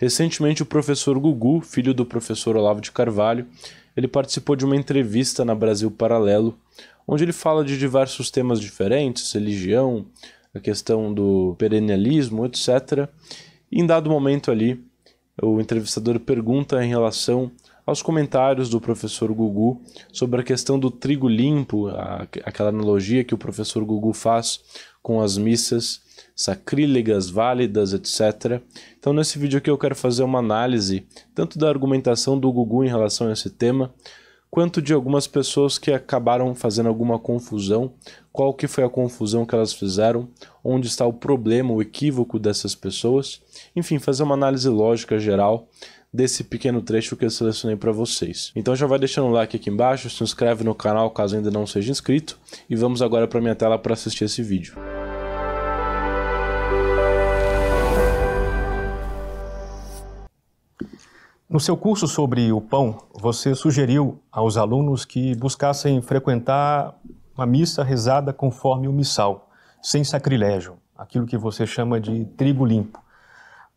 Recentemente, o professor Gugu, filho do professor Olavo de Carvalho, ele participou de uma entrevista na Brasil Paralelo, onde ele fala de diversos temas diferentes, religião, a questão do perennialismo, etc. E em dado momento ali, o entrevistador pergunta em relação aos comentários do professor Gugu sobre a questão do trigo limpo, a, aquela analogia que o professor Gugu faz com as missas sacrílegas, válidas, etc. Então, nesse vídeo aqui eu quero fazer uma análise tanto da argumentação do Gugu em relação a esse tema, quanto de algumas pessoas que acabaram fazendo alguma confusão, qual que foi a confusão que elas fizeram, onde está o problema, o equívoco dessas pessoas, enfim, fazer uma análise lógica geral desse pequeno trecho que eu selecionei para vocês. Então já vai deixando o like aqui embaixo, se inscreve no canal caso ainda não seja inscrito e vamos agora para minha tela para assistir esse vídeo. No seu curso sobre o pão, você sugeriu aos alunos que buscassem frequentar uma missa rezada conforme o missal, sem sacrilégio, aquilo que você chama de trigo limpo.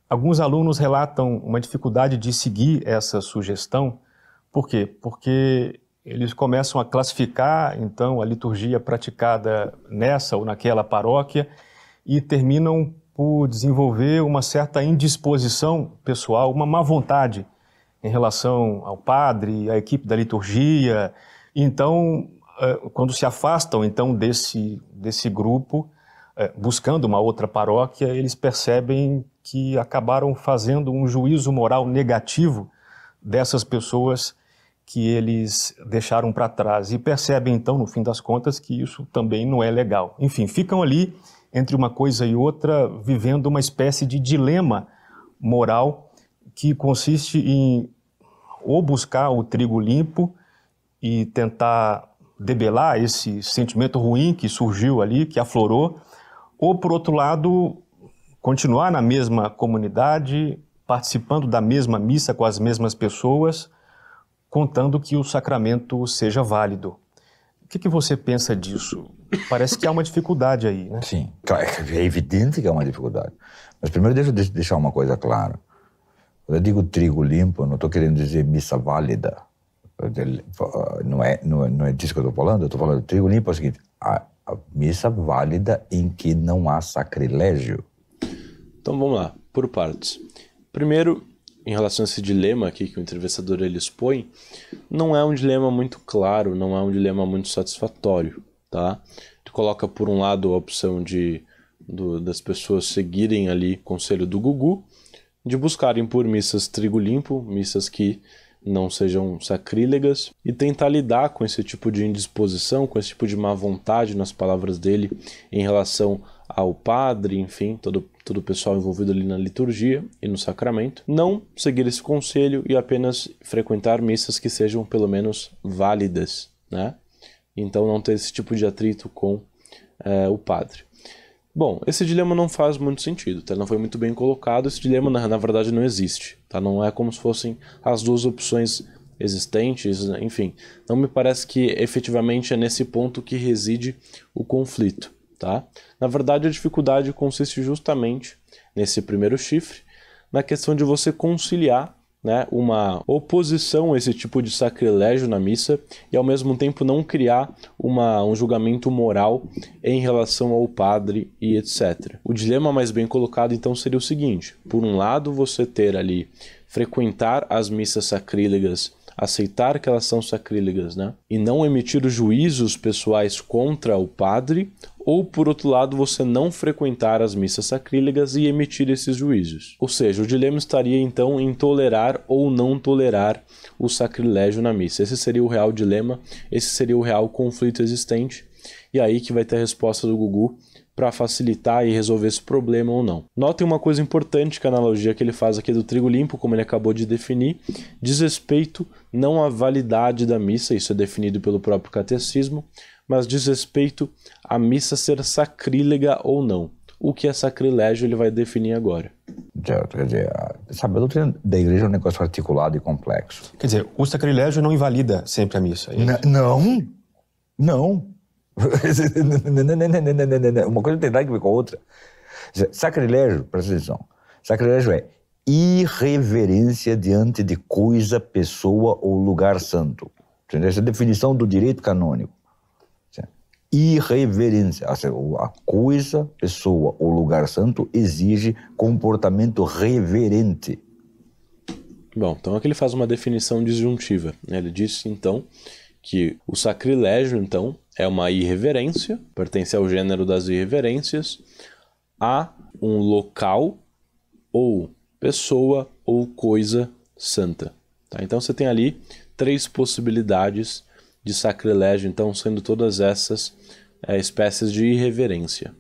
Alguns alunos relatam uma dificuldade de seguir essa sugestão, por quê? Porque eles começam a classificar então a liturgia praticada nessa ou naquela paróquia e terminam por desenvolver uma certa indisposição pessoal, uma má vontade em relação ao padre, à equipe da liturgia. Então, é, quando se afastam então desse, desse grupo, é, buscando uma outra paróquia, eles percebem que acabaram fazendo um juízo moral negativo dessas pessoas que eles deixaram para trás e percebem então no fim das contas que isso também não é legal. Enfim, ficam ali entre uma coisa e outra vivendo uma espécie de dilema moral que consiste em ou buscar o trigo limpo e tentar debelar esse sentimento ruim que surgiu ali, que aflorou, ou por outro lado, continuar na mesma comunidade, participando da mesma missa com as mesmas pessoas, contando que o sacramento seja válido. O que, que você pensa disso? Parece que há uma dificuldade aí, né? Sim, é evidente que há uma dificuldade. Mas primeiro deixa eu deixar uma coisa clara. Quando eu digo trigo limpo, não estou querendo dizer missa válida. Não é, não, é, não é disso que eu estou falando. Eu estou falando trigo limpo é o seguinte: a, a missa válida em que não há sacrilégio. Então vamos lá, por partes. Primeiro, em relação a esse dilema aqui que o entrevistador ele expõe, não é um dilema muito claro, não é um dilema muito satisfatório, tá? Tu coloca por um lado a opção de do, das pessoas seguirem ali o conselho do Gugu de buscarem por missas trigo limpo, missas que não sejam sacrílegas, e tentar lidar com esse tipo de indisposição, com esse tipo de má vontade nas palavras dele em relação ao padre, enfim, todo, todo o pessoal envolvido ali na liturgia e no sacramento, não seguir esse conselho e apenas frequentar missas que sejam pelo menos válidas, né? Então não ter esse tipo de atrito com é, o padre. Bom, esse dilema não faz muito sentido, tá? não foi muito bem colocado, esse dilema na, na, verdade não existe, tá? Não é como se fossem as duas opções existentes, enfim. Não me parece que efetivamente é nesse ponto que reside o conflito, tá? Na verdade, a dificuldade consiste justamente nesse primeiro chifre, na questão de você conciliar né, uma oposição a esse tipo de sacrilégio na missa e ao mesmo tempo não criar uma, um julgamento moral em relação ao padre e etc. O dilema mais bem colocado então seria o seguinte: por um lado, você ter ali frequentar as missas sacrílegas aceitar que elas são sacrílegas, né? E não emitir os juízos pessoais contra o padre ou por outro lado você não frequentar as missas sacrílegas e emitir esses juízos. Ou seja, o dilema estaria então em tolerar ou não tolerar o sacrilégio na missa. Esse seria o real dilema, esse seria o real conflito existente. E aí que vai ter a resposta do Gugu para facilitar e resolver esse problema ou não. Notem uma coisa importante que a analogia que ele faz aqui do trigo limpo, como ele acabou de definir, diz respeito não à validade da missa, isso é definido pelo próprio catecismo, mas diz respeito à missa ser sacrílega ou não. O que é sacrilégio ele vai definir agora. Certo, quer dizer, sabe, a doutrina da igreja é um negócio articulado e complexo. Quer dizer, o sacrilégio não invalida sempre a missa, é não, não. Uma coisa tem nada a ver com a outra. Sacrilégio, presta atenção, sacrilégio é irreverência diante de coisa, pessoa ou lugar santo. Essa é a definição do direito canônico irreverência. A coisa, pessoa ou lugar santo exige comportamento reverente. Bom, então aqui ele faz uma definição disjuntiva. Né? Ele diz, então, que o sacrilégio, então, é uma irreverência, pertence ao gênero das irreverências, a um local ou pessoa ou coisa santa. Tá? Então você tem ali três possibilidades de sacrilégio, então, sendo todas essas é, espécies de irreverência.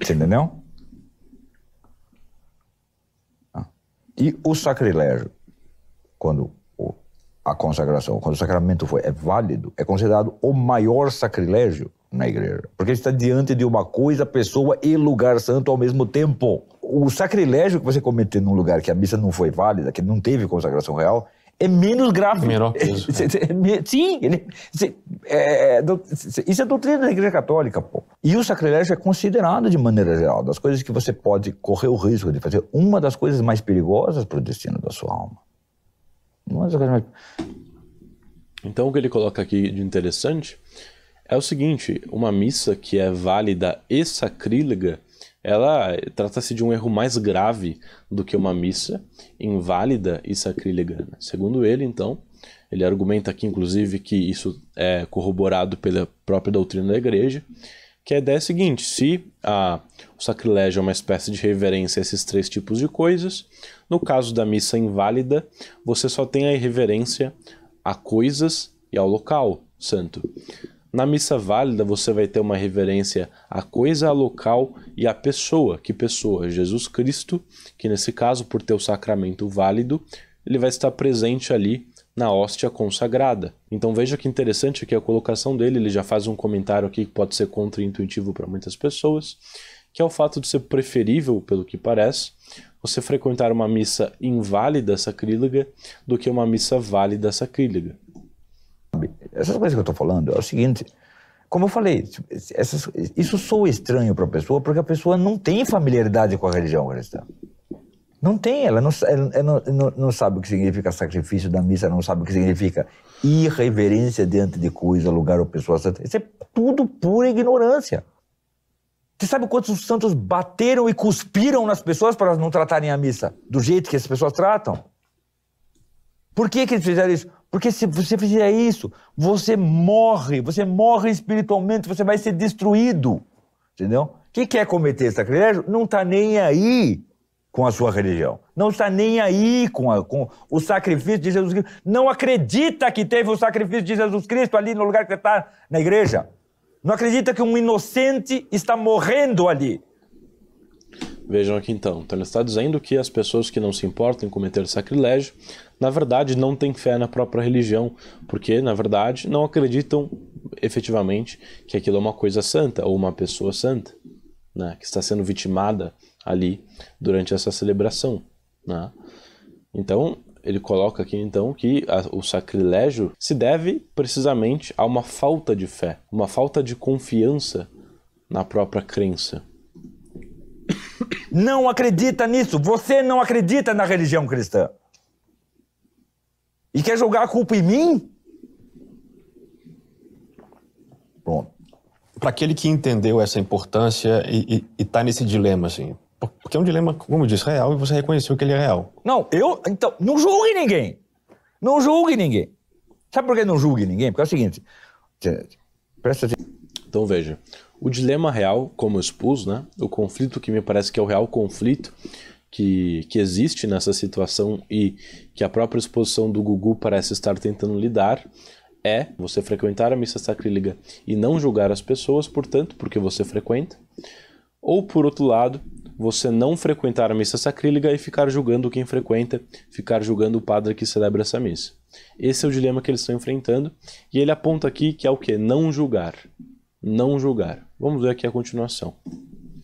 Você entendeu? Ah. E o sacrilégio, quando a consagração, quando o sacramento foi, é válido, é considerado o maior sacrilégio na igreja. Porque está diante de uma coisa, pessoa e lugar santo ao mesmo tempo. O sacrilégio que você cometeu num lugar que a missa não foi válida, que não teve consagração real, é menos grave. Menor peso. É sim, ele, é, é, isso é doutrina da Igreja Católica, pô. E o sacrilégio é considerado de maneira geral, das coisas que você pode correr o risco de fazer, uma das coisas mais perigosas para o destino da sua alma. Uma das coisas mais... Então, o que ele coloca aqui de interessante é o seguinte: uma missa que é válida e sacrílega ela trata-se de um erro mais grave do que uma missa inválida e sacrílega. Segundo ele, então, ele argumenta aqui, inclusive, que isso é corroborado pela própria doutrina da igreja, que é a ideia é a seguinte: se a, o sacrilégio é uma espécie de reverência a esses três tipos de coisas, no caso da missa inválida, você só tem a irreverência a coisas e ao local santo. Na missa válida, você vai ter uma reverência à coisa, a local e à pessoa. Que pessoa? Jesus Cristo, que nesse caso, por ter o sacramento válido, ele vai estar presente ali na hóstia consagrada. Então veja que interessante aqui a colocação dele, ele já faz um comentário aqui que pode ser contraintuitivo para muitas pessoas, que é o fato de ser preferível, pelo que parece, você frequentar uma missa inválida sacrílega do que uma missa válida sacrílega. Essas coisas que eu estou falando é o seguinte. Como eu falei, essas, isso soa estranho para a pessoa porque a pessoa não tem familiaridade com a religião cristã. Não tem, ela, não, ela não, não, sabe o que significa sacrifício da missa, não sabe o que significa irreverência diante de coisa, lugar ou pessoa santa. Isso é tudo pura ignorância. Você sabe quantos santos bateram e cuspiram nas pessoas para elas não tratarem a missa do jeito que as pessoas tratam? Por que, que eles fizeram isso? Porque se você fizer isso, você morre, você morre espiritualmente, você vai ser destruído. Entendeu? Quem quer cometer sacrilégio não está nem aí com a sua religião. Não está nem aí com, a, com, o sacrifício de Jesus Cristo. Não acredita que teve o sacrifício de Jesus Cristo ali no lugar que você está, na igreja. Não acredita que um inocente está morrendo ali. Vejam aqui então, então ele está dizendo que as pessoas que não se importam em cometer sacrilégio, na verdade não têm fé na própria religião, porque na verdade não acreditam efetivamente que aquilo é uma coisa santa ou uma pessoa santa, né, que está sendo vitimada ali durante essa celebração. Né? Então ele coloca aqui então que a, o sacrilégio se deve precisamente a uma falta de fé, uma falta de confiança na própria crença não acredita nisso. Você não acredita na religião cristã. E quer jogar a culpa em mim? Pronto. Para aquele que entendeu essa importância e está nesse dilema, assim, porque é um dilema, como eu disse, real e você reconheceu que ele é real. Não, eu. Então, não julgue ninguém. Não julgue ninguém. Sabe por que não julgue ninguém? Porque é o seguinte. Presta atenção. Então veja. O dilema real, como eu expus, né? o conflito que me parece que é o real conflito que, que existe nessa situação e que a própria exposição do Gugu parece estar tentando lidar, é você frequentar a missa sacrílega e não julgar as pessoas, portanto, porque você frequenta, ou por outro lado, você não frequentar a missa sacrílega e ficar julgando quem frequenta, ficar julgando o padre que celebra essa missa. Esse é o dilema que eles estão enfrentando e ele aponta aqui que é o que? Não julgar não julgar. Vamos ver aqui a continuação.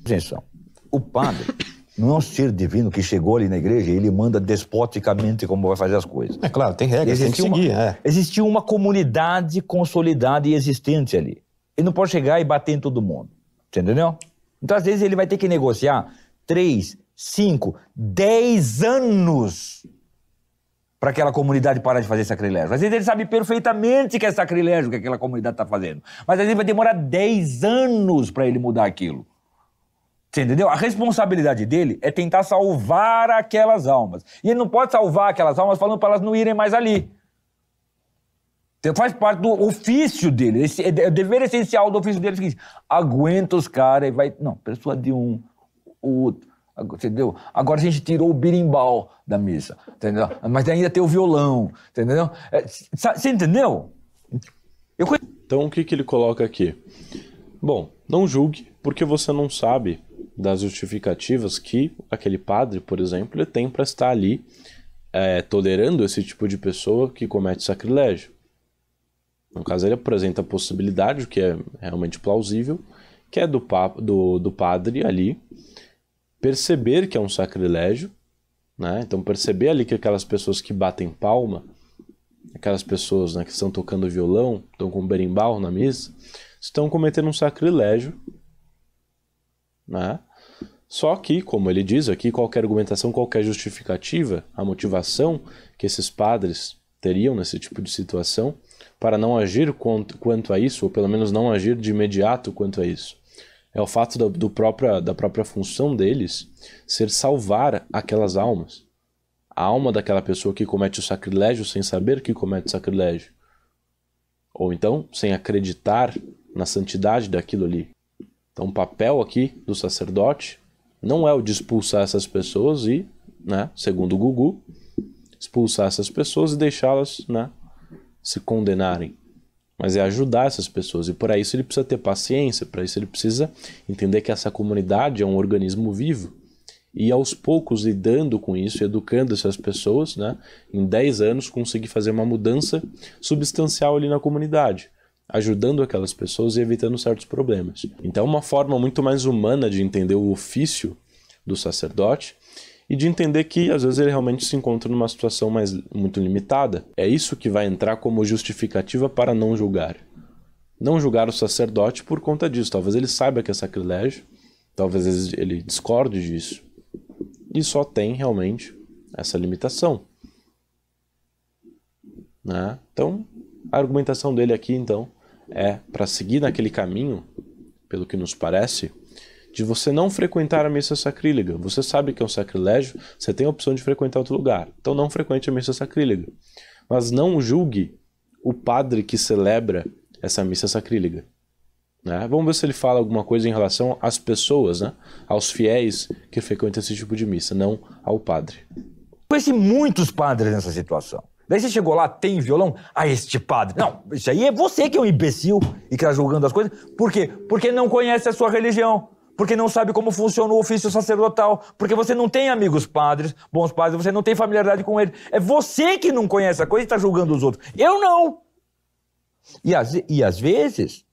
Atenção. O padre não é um ser divino que chegou ali na igreja e ele manda despoticamente como vai fazer as coisas. É claro, tem regras, tem que seguir. Uma, é. uma comunidade consolidada e existente ali. Ele não pode chegar e bater em todo mundo. Entendeu? Então, às vezes, ele vai ter que negociar três, cinco, dez anos para aquela comunidade parar de fazer sacrilégio. Às vezes ele sabe perfeitamente que é sacrilégio que aquela comunidade está fazendo. Mas às vezes vai demorar 10 anos para ele mudar aquilo. Você entendeu? A responsabilidade dele é tentar salvar aquelas almas. E ele não pode salvar aquelas almas falando para elas não irem mais ali. Então, faz parte do ofício dele. Esse, é, é o dever essencial do ofício dele é o seguinte: aguenta os caras e vai. Não, pessoa de um, outro entendeu? Agora a gente tirou o birimbau da mesa, entendeu? Mas ainda tem o violão, entendeu? É, você entendeu? Conhe... Então o que, que ele coloca aqui? Bom, não julgue, porque você não sabe das justificativas que aquele padre, por exemplo, tem para estar ali é, tolerando esse tipo de pessoa que comete sacrilégio. No caso, ele apresenta a possibilidade, o que é realmente plausível, que é do, papo, do, do padre ali perceber que é um sacrilégio, né? Então perceber ali que aquelas pessoas que batem palma, aquelas pessoas né, que estão tocando violão, estão com berimbau na missa, estão cometendo um sacrilégio, né? Só que, como ele diz aqui, qualquer argumentação, qualquer justificativa, a motivação que esses padres teriam nesse tipo de situação para não agir quanto, quanto a isso, ou pelo menos não agir de imediato quanto a isso, é o fato da do própria, da própria função deles ser salvar aquelas almas. A alma daquela pessoa que comete o sacrilégio sem saber que comete o sacrilégio. Ou então, sem acreditar na santidade daquilo ali. Então, o papel aqui do sacerdote não é o de expulsar essas pessoas e, né, segundo o Gugu, expulsar essas pessoas e deixá-las né, se condenarem mas é ajudar essas pessoas. E para isso ele precisa ter paciência, para isso ele precisa entender que essa comunidade é um organismo vivo. E aos poucos lidando com isso, educando essas pessoas, né? em 10 anos conseguir fazer uma mudança substancial ali na comunidade, ajudando aquelas pessoas e evitando certos problemas. Então, é uma forma muito mais humana de entender o ofício do sacerdote e de entender que às vezes ele realmente se encontra numa situação mais muito limitada. É isso que vai entrar como justificativa para não julgar. Não julgar o sacerdote por conta disso. Talvez ele saiba que é sacrilégio, talvez ele discorde disso. E só tem realmente essa limitação. Né? Então, a argumentação dele aqui então é para seguir naquele caminho, pelo que nos parece, de você não frequentar a missa sacrílega. Você sabe que é um sacrilégio, você tem a opção de frequentar outro lugar. Então não frequente a missa sacrílega. Mas não julgue o padre que celebra essa missa sacrílega. Né? Vamos ver se ele fala alguma coisa em relação às pessoas, né? aos fiéis que frequentam esse tipo de missa, não ao padre. Conheci muitos padres nessa situação. Daí você chegou lá, tem violão? a ah, este padre. Não, isso aí é você que é um imbecil e que está julgando as coisas. Por quê? Porque não conhece a sua religião porque não sabe como funciona o ofício sacerdotal, porque você não tem amigos padres, bons padres, você não tem familiaridade com ele. É você que não conhece a coisa e está julgando os outros. Eu não. E, às, e às vezes,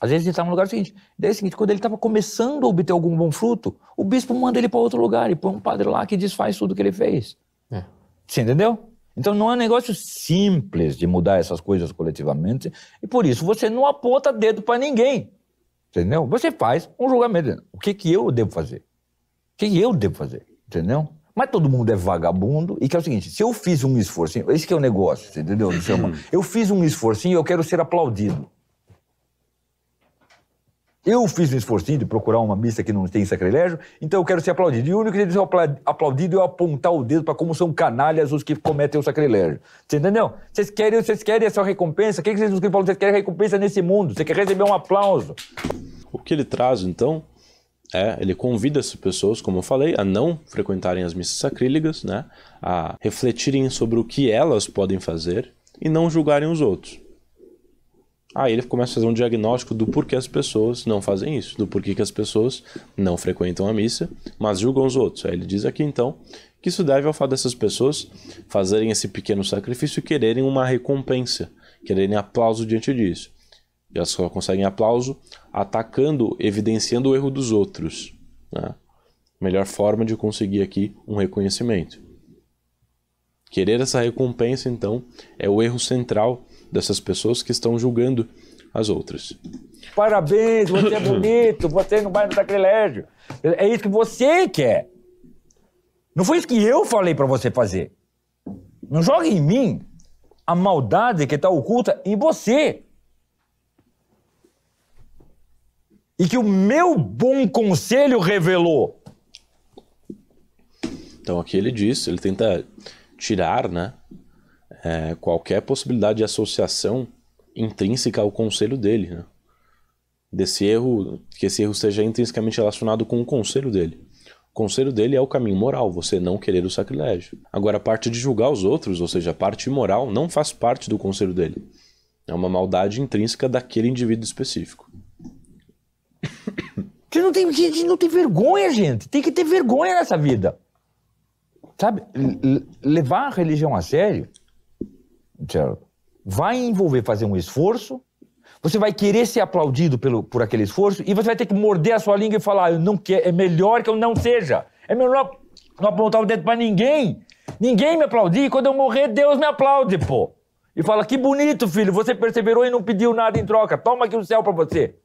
às vezes ele estava tá no lugar seguinte. Daí é o seguinte, quando ele estava começando a obter algum bom fruto, o bispo manda ele para outro lugar e põe um padre lá que desfaz tudo que ele fez. É. Você entendeu? Então não é um negócio simples de mudar essas coisas coletivamente, e por isso você não aponta dedo para ninguém. Entendeu? Você faz um julgamento. O que, que eu devo fazer? O que, que eu devo fazer? Entendeu? Mas todo mundo é vagabundo e que é o seguinte: se eu fiz um esforcinho, esse que é o negócio, entendeu? Eu fiz um esforcinho e eu quero ser aplaudido. Eu fiz um esforcinho de procurar uma missa que não tem sacrilégio, então eu quero ser aplaudido. E o único que ser aplaudido é eu apontar o dedo para como são canalhas os que cometem o sacrilégio. Você entendeu? Vocês querem, vocês querem essa recompensa? O que, que vocês falam? Vocês querem recompensa nesse mundo? Você quer receber um aplauso? O que ele traz, então, é, ele convida as pessoas, como eu falei, a não frequentarem as missas sacrílegas, né? A refletirem sobre o que elas podem fazer e não julgarem os outros. Aí ele começa a fazer um diagnóstico do porquê as pessoas não fazem isso, do porquê que as pessoas não frequentam a missa, mas julgam os outros. Aí ele diz aqui então que isso deve ao fato dessas pessoas fazerem esse pequeno sacrifício e quererem uma recompensa, quererem aplauso diante disso. E elas só conseguem aplauso atacando, evidenciando o erro dos outros. Né? Melhor forma de conseguir aqui um reconhecimento. Querer essa recompensa, então, é o erro central dessas pessoas que estão julgando as outras. Parabéns, você é bonito, você não vai no sacrilégio. É isso que você quer. Não foi isso que eu falei para você fazer. Não jogue em mim a maldade que está oculta em você. E que o meu bom conselho revelou. Então aqui ele diz, ele tenta tirar, né, é, qualquer possibilidade de associação intrínseca ao conselho dele, né? Desse erro, que esse erro seja intrinsecamente relacionado com o conselho dele. O conselho dele é o caminho moral, você não querer o sacrilégio. Agora, a parte de julgar os outros, ou seja, a parte moral, não faz parte do conselho dele. É uma maldade intrínseca daquele indivíduo específico. Você não tem, gente, não tem vergonha, gente. Tem que ter vergonha nessa vida. Sabe? Levar a religião a sério vai envolver fazer um esforço, você vai querer ser aplaudido pelo, por aquele esforço e você vai ter que morder a sua língua e falar: eu não quero, é melhor que eu não seja. É melhor não apontar o dedo para ninguém. Ninguém me aplaudir. Quando eu morrer, Deus me aplaude, pô. E fala: que bonito, filho, você perseverou e não pediu nada em troca. Toma aqui o céu para você.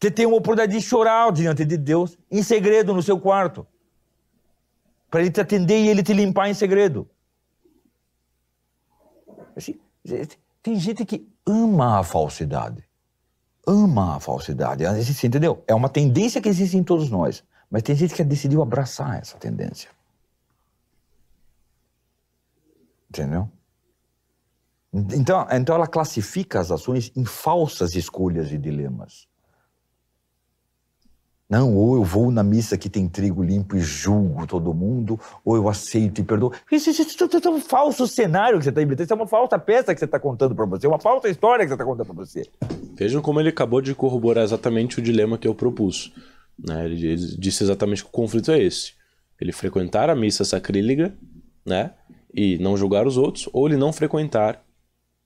Você tem uma oportunidade de chorar diante de Deus, em segredo, no seu quarto. Para ele te atender e ele te limpar em segredo. Assim, tem gente que ama a falsidade. Ama a falsidade. Existe, assim, entendeu? É uma tendência que existe em todos nós. Mas tem gente que decidiu abraçar essa tendência. Entendeu? Então, então ela classifica as ações em falsas escolhas e dilemas. Não, ou eu vou na missa que tem trigo limpo e julgo todo mundo, ou eu aceito e perdoo. Isso, isso, isso, isso é um falso cenário que você está inventando, isso é uma falsa peça que você está contando para você, é uma falsa história que você está contando para você. Vejam como ele acabou de corroborar exatamente o dilema que eu propus. Né? Ele, ele disse exatamente que o conflito é esse. Ele frequentar a missa sacrílega né? e não julgar os outros, ou ele não frequentar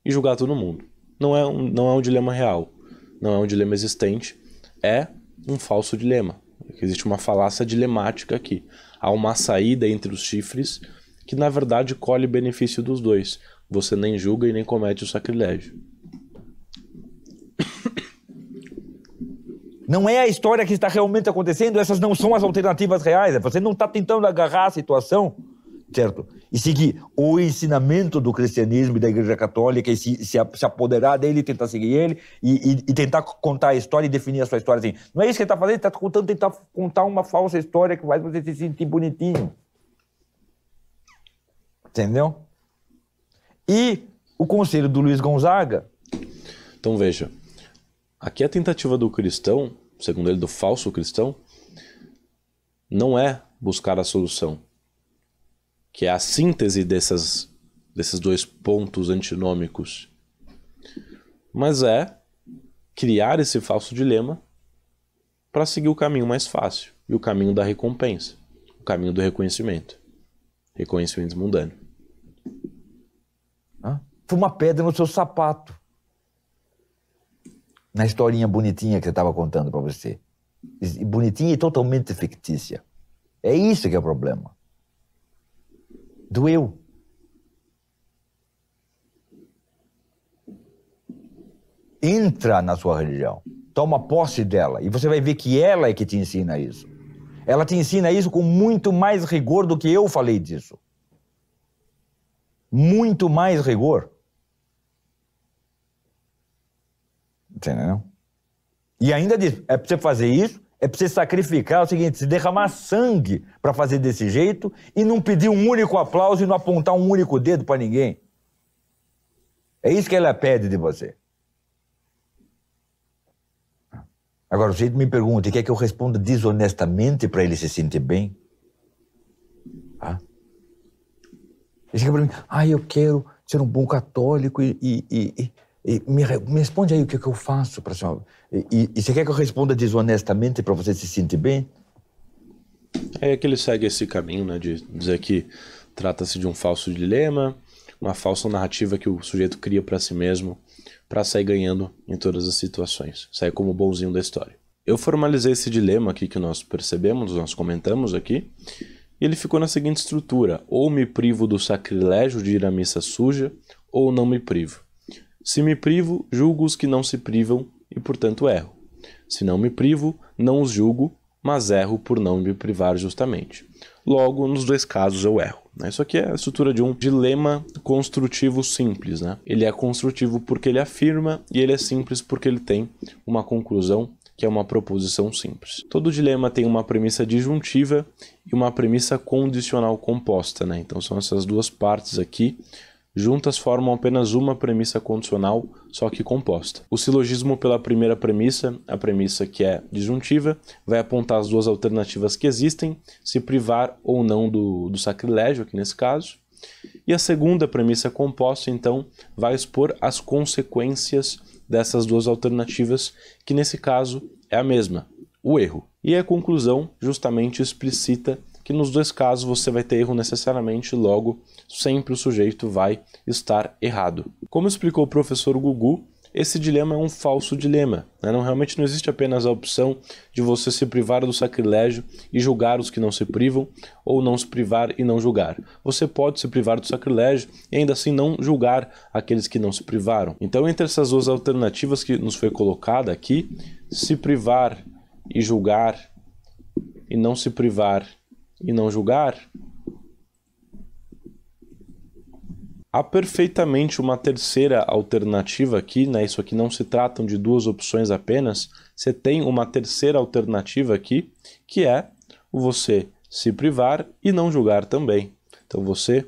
e julgar todo mundo. Não é um, não é um dilema real, não é um dilema existente, é um falso dilema. Existe uma falácia dilemática aqui. Há uma saída entre os chifres que, na verdade, colhe benefício dos dois. Você nem julga e nem comete o sacrilégio. Não é a história que está realmente acontecendo, essas não são as alternativas reais. Você não está tentando agarrar a situação, certo? e seguir o ensinamento do cristianismo e da Igreja Católica e se, se, se apoderar dele, tentar seguir ele e, e, e, tentar contar a história e definir a sua história assim. Não é isso que ele está fazendo, ele está tentando tentar contar uma falsa história que faz você se sentir bonitinho. Entendeu? E o conselho do Luiz Gonzaga. Então veja, aqui a tentativa do cristão, segundo ele, do falso cristão, não é buscar a solução que é a síntese dessas, desses dois pontos antinômicos. Mas é criar esse falso dilema para seguir o caminho mais fácil e o caminho da recompensa, o caminho do reconhecimento, reconhecimento mundano. foi uma pedra no seu sapato. Na historinha bonitinha que eu estava contando para você. Bonitinha e totalmente fictícia. É isso que é o problema do eu. Entra na sua religião, toma posse dela e você vai ver que ela é que te ensina isso. Ela te ensina isso com muito mais rigor do que eu falei disso. Muito mais rigor. Entendeu? E ainda diz: é para você fazer isso é preciso sacrificar é o seguinte: se derramar sangue para fazer desse jeito e não pedir um único aplauso e não apontar um único dedo para ninguém. É isso que ela pede de você. Agora, o sujeito me pergunta: quer que eu responda desonestamente para ele se sentir bem? Ah. Ele chega para mim: ah, eu quero ser um bom católico e, e, e, e me, me, responde aí o que, é que eu faço para senhora. E, e, e, você quer que eu responda desonestamente para você se sentir bem? É que ele segue esse caminho, né, de dizer que trata-se de um falso dilema, uma falsa narrativa que o sujeito cria para si mesmo, para sair ganhando em todas as situações, sair como o bonzinho da história. Eu formalizei esse dilema aqui que nós percebemos, nós comentamos aqui, e ele ficou na seguinte estrutura: ou me privo do sacrilégio de ir à missa suja, ou não me privo. Se me privo, julgo os que não se privam e, portanto, erro. Se não me privo, não os julgo, mas erro por não me privar justamente. Logo, nos dois casos eu erro. Né? Isso aqui é a estrutura de um dilema construtivo simples. Né? Ele é construtivo porque ele afirma e ele é simples porque ele tem uma conclusão que é uma proposição simples. Todo dilema tem uma premissa disjuntiva e uma premissa condicional composta, né? Então são essas duas partes aqui juntas formam apenas uma premissa condicional, só que composta. O silogismo pela primeira premissa, a premissa que é disjuntiva, vai apontar as duas alternativas que existem, se privar ou não do, do sacrilégio, aqui nesse caso. E a segunda premissa composta, então, vai expor as consequências dessas duas alternativas, que nesse caso é a mesma, o erro. E a conclusão justamente explicita que nos dois casos você vai ter erro necessariamente, logo, sempre o sujeito vai estar errado. Como explicou o professor Gugu, esse dilema é um falso dilema. Né? Não, realmente não existe apenas a opção de você se privar do sacrilégio e julgar os que não se privam, ou não se privar e não julgar. Você pode se privar do sacrilégio e ainda assim não julgar aqueles que não se privaram. Então, entre essas duas alternativas que nos foi colocada aqui, se privar e julgar, e não se privar e não julgar? Há perfeitamente uma terceira alternativa aqui, né? Isso aqui não se tratam de duas opções apenas. Você tem uma terceira alternativa aqui, que é você se privar e não julgar também. Então você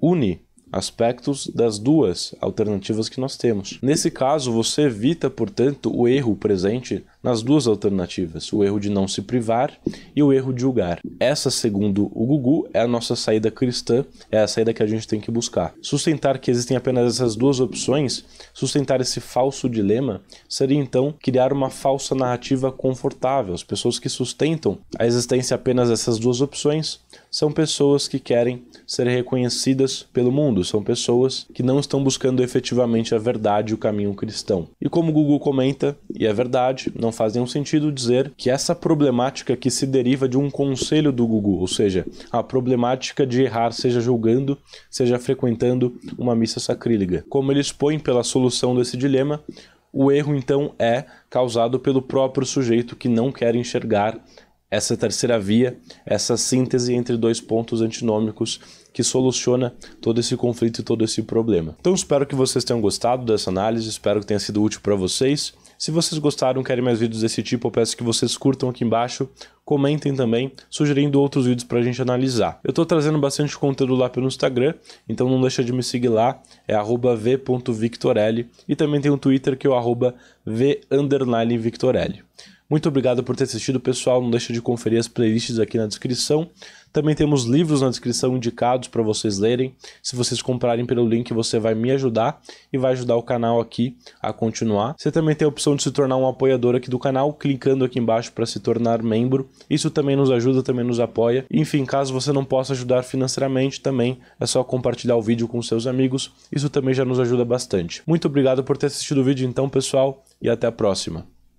une aspectos das duas alternativas que nós temos. Nesse caso, você evita, portanto, o erro presente nas duas alternativas, o erro de não se privar e o erro de julgar. Essa, segundo o Gugu, é a nossa saída cristã, é a saída que a gente tem que buscar. Sustentar que existem apenas essas duas opções, sustentar esse falso dilema, seria então criar uma falsa narrativa confortável. As pessoas que sustentam a existência apenas dessas duas opções são pessoas que querem ser reconhecidas pelo mundo, são pessoas que não estão buscando efetivamente a verdade e o caminho cristão. E como o Gugu comenta, e é verdade, não faz nenhum sentido dizer que essa problemática que se deriva de um conselho do Gugu, ou seja, a problemática de errar, seja julgando, seja frequentando uma missa sacrílega. Como ele expõe pela solução desse dilema, o erro então é causado pelo próprio sujeito que não quer enxergar essa terceira via, essa síntese entre dois pontos antinômicos que soluciona todo esse conflito e todo esse problema. Então espero que vocês tenham gostado dessa análise, espero que tenha sido útil para vocês. Se vocês gostaram, querem mais vídeos desse tipo, eu peço que vocês curtam aqui embaixo, comentem também, sugerindo outros vídeos pra gente analisar. Eu tô trazendo bastante conteúdo lá pelo Instagram, então não deixa de me seguir lá, é v.victorelli e também tem um Twitter que é o v_victorelli. Muito obrigado por ter assistido, pessoal. Não deixa de conferir as playlists aqui na descrição. Também temos livros na descrição indicados para vocês lerem. Se vocês comprarem pelo link, você vai me ajudar e vai ajudar o canal aqui a continuar. Você também tem a opção de se tornar um apoiador aqui do canal, clicando aqui embaixo para se tornar membro. Isso também nos ajuda, também nos apoia. Enfim, caso você não possa ajudar financeiramente, também é só compartilhar o vídeo com seus amigos. Isso também já nos ajuda bastante. Muito obrigado por ter assistido o vídeo então, pessoal, e até a próxima.